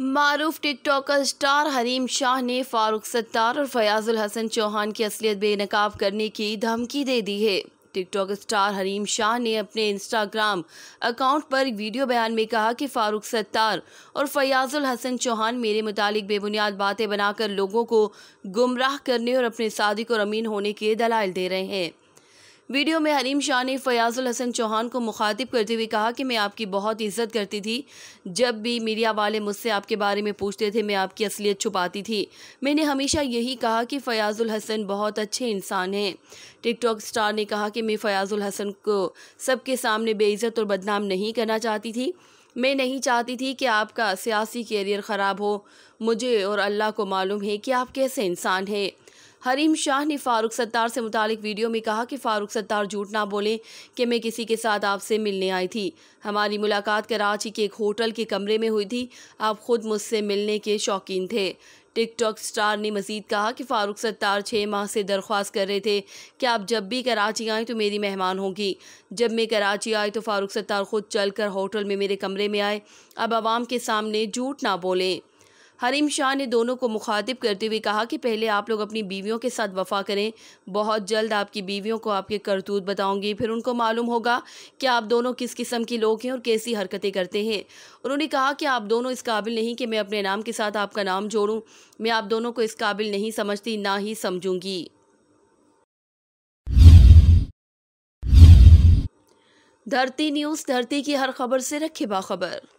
मारूफ TikToker star Hareem Shah ने फारूक सत्तार और फयाजुल हसन चौहान की असलियत बेनकाब करने की धमकी दे दी है टिकटॉक स्टार हरीम शाह ने अपने इंस्टाग्राम अकाउंट पर वीडियो बयान में कहा कि फारूक सत्तार और फयाजुल हसन चौहान मेरे मुतालिक बेबुनियाद बातें बनाकर लोगों को गुमराह करने और अपने सादिक और अमीन होने के दलाल दे रहे हैं वीडियो में हरीम शाह ने फयाजुल हसन चौहान को मुखातिब करते हुए कहा कि मैं आपकी बहुत इज्जत करती थी जब भी मीडिया वाले मुझसे आपके बारे में पूछते थे मैं आपकी असलियत छुपाती थी मैंने हमेशा यही कहा कि फयाजुल हसन बहुत अच्छे इंसान हैं टिकटॉक स्टार ने कहा कि मैं फयाजुल हसन को सबके सामने बेइज्जत और बदनाम नहीं करना चाहती थी मैं नहीं चाहती थी कि आपका सियासी कैरियर ख़राब हो मुझे और अल्लाह को मालूम है कि आप कैसे इंसान हैं हरीम शाह ने फारूक सत्तार से मुतालिक वीडियो में कहा कि फारूक सत्तार झूठ ना बोलें कि मैं किसी के साथ आपसे मिलने आई थी हमारी मुलाकात कराची के एक होटल के कमरे में हुई थी आप खुद मुझसे मिलने के शौकीन थे टिकटॉक स्टार ने मजीद कहा कि फारूक सत्तार छः माह से दरख्वास्त कर रहे थे कि आप जब भी कराची आएँ तो मेरी मेहमान होंगी जब मैं कराची आई तो फारूक सत्तार खुद चलकर होटल में मेरे कमरे में आए अब आवाम के सामने झूठ ना बोलें हरीम शाह ने दोनों को मुखातिब करते हुए कहा कि पहले आप लोग अपनी बीवियों के साथ वफा करें बहुत जल्द आपकी बीवियों को आपके करतूत बताऊंगी फिर उनको मालूम होगा कि आप दोनों किस किस्म के लोग हैं और कैसी हरकतें करते हैं उन्होंने कहा कि आप दोनों इस काबिल नहीं कि मैं अपने नाम के साथ आपका नाम जोड़ूँ मैं आप दोनों को इस काबिल नहीं समझती ना ही समझूंगी धरती न्यूज़ धरती की हर खबर से रखे बाखबर